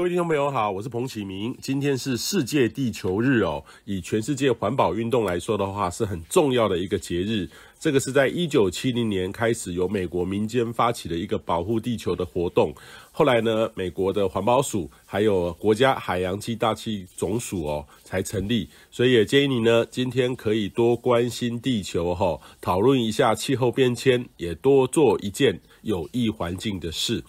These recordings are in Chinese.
各位听众朋友好，我是彭启明。今天是世界地球日哦，以全世界环保运动来说的话，是很重要的一个节日。这个是在一九七零年开始由美国民间发起的一个保护地球的活动。后来呢，美国的环保署还有国家海洋及大气总署哦才成立。所以也建议你呢，今天可以多关心地球哈，讨论一下气候变迁，也多做一件有益环境的事。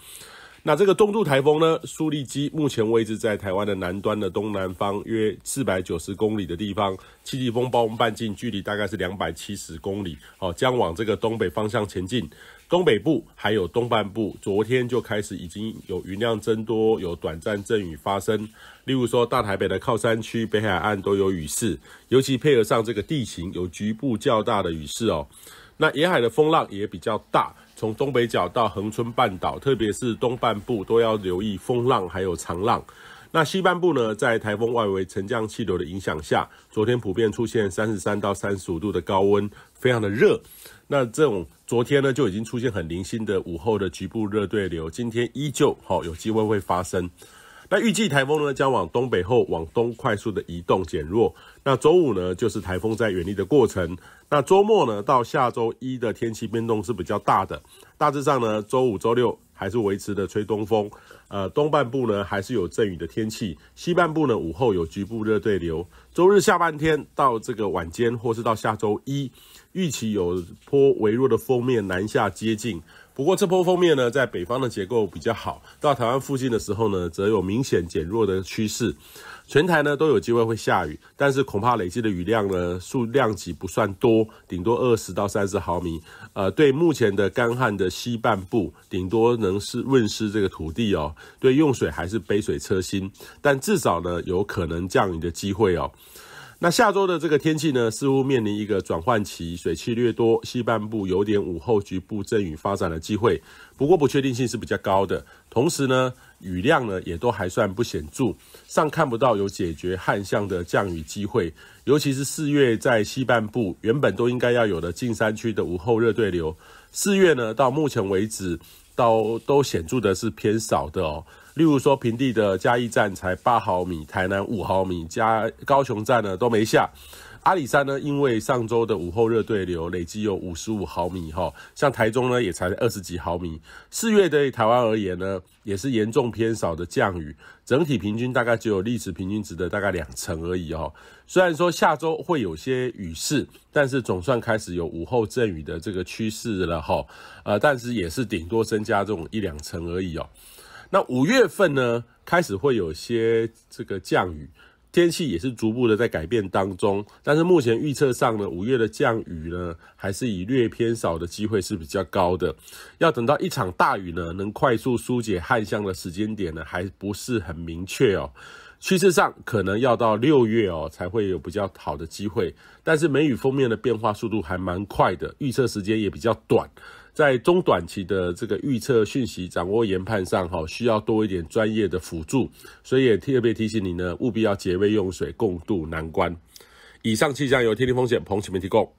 那这个中度台风呢，苏力基目前位置在台湾的南端的东南方约四百九十公里的地方，七级风暴半径距离大概是两百七十公里，哦，将往这个东北方向前进。东北部还有东半部，昨天就开始已经有云量增多，有短暂阵雨发生。例如说，大台北的靠山区、北海岸都有雨势，尤其配合上这个地形，有局部较大的雨势哦。那沿海的风浪也比较大。从东北角到横春半岛，特别是东半部，都要留意风浪还有长浪。那西半部呢，在台风外围沉降气流的影响下，昨天普遍出现三十三到三十五度的高温，非常的热。那这种昨天呢，就已经出现很零星的午后的局部热对流，今天依旧好有机会会发生。那预计台风呢将往东北后往东快速的移动减弱。那周五呢就是台风在远离的过程。那周末呢到下周一的天气变动是比较大的。大致上呢周五周六还是维持的吹东风，呃东半部呢还是有阵雨的天气，西半部呢午后有局部热对流。周日下半天到这个晚间或是到下周一，预期有颇微弱的封面南下接近。不过这波封面呢，在北方的结构比较好，到台湾附近的时候呢，则有明显减弱的趋势。全台呢都有机会会下雨，但是恐怕累积的雨量呢数量级不算多，顶多二十到三十毫米。呃，对目前的干旱的西半部，顶多能是润湿这个土地哦。对用水还是杯水车薪，但至少呢有可能降雨的机会哦。那下周的这个天气呢，似乎面临一个转换期，水汽略多，西半部有点午后局部阵雨发展的机会，不过不确定性是比较高的。同时呢，雨量呢也都还算不显著，尚看不到有解决旱象的降雨机会。尤其是四月在西半部原本都应该要有的近山区的午后热对流，四月呢到目前为止，到都显著的是偏少的哦。例如说，平地的嘉义站才八毫米，台南五毫米，加高雄站呢都没下。阿里山呢，因为上周的午后热对流累计有五十五毫米哈，像台中呢也才二十几毫米。四月对台湾而言呢，也是严重偏少的降雨，整体平均大概只有历史平均值的大概两成而已哦。虽然说下周会有些雨势，但是总算开始有午后阵雨的这个趋势了哈。呃，但是也是顶多增加这种一两成而已哦。那五月份呢，开始会有些这个降雨，天气也是逐步的在改变当中。但是目前预测上呢，五月的降雨呢，还是以略偏少的机会是比较高的。要等到一场大雨呢，能快速疏解旱象的时间点呢，还不是很明确哦。趋势上可能要到六月哦，才会有比较好的机会。但是梅雨封面的变化速度还蛮快的，预测时间也比较短。在中短期的这个预测讯息掌握研判上，哈，需要多一点专业的辅助，所以也特别提醒你呢，务必要节约用水，共度难关。以上气象由天地风险彭启明提供。